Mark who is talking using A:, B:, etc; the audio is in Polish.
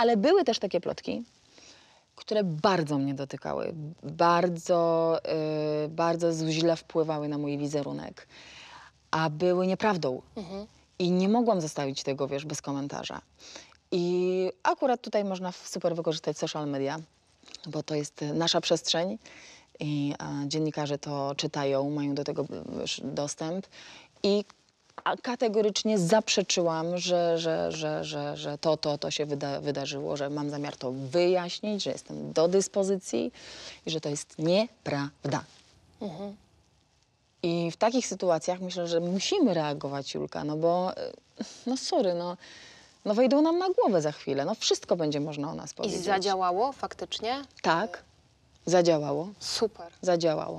A: Ale były też takie plotki, które bardzo mnie dotykały, bardzo, yy, bardzo źle wpływały na mój wizerunek, a były nieprawdą. Mhm. I nie mogłam zostawić tego, wiesz, bez komentarza. I akurat tutaj można super wykorzystać social media, bo to jest nasza przestrzeń i dziennikarze to czytają, mają do tego dostęp i a kategorycznie zaprzeczyłam, że, że, że, że, że to, to, to się wyda wydarzyło, że mam zamiar to wyjaśnić, że jestem do dyspozycji i że to jest nieprawda. Mhm. I w takich sytuacjach myślę, że musimy reagować, Julka, no bo, e, no sorry, no, no wejdą nam na głowę za chwilę, no wszystko będzie można o nas powiedzieć. I
B: zadziałało faktycznie?
A: Tak, zadziałało.
B: Super. Zadziałało.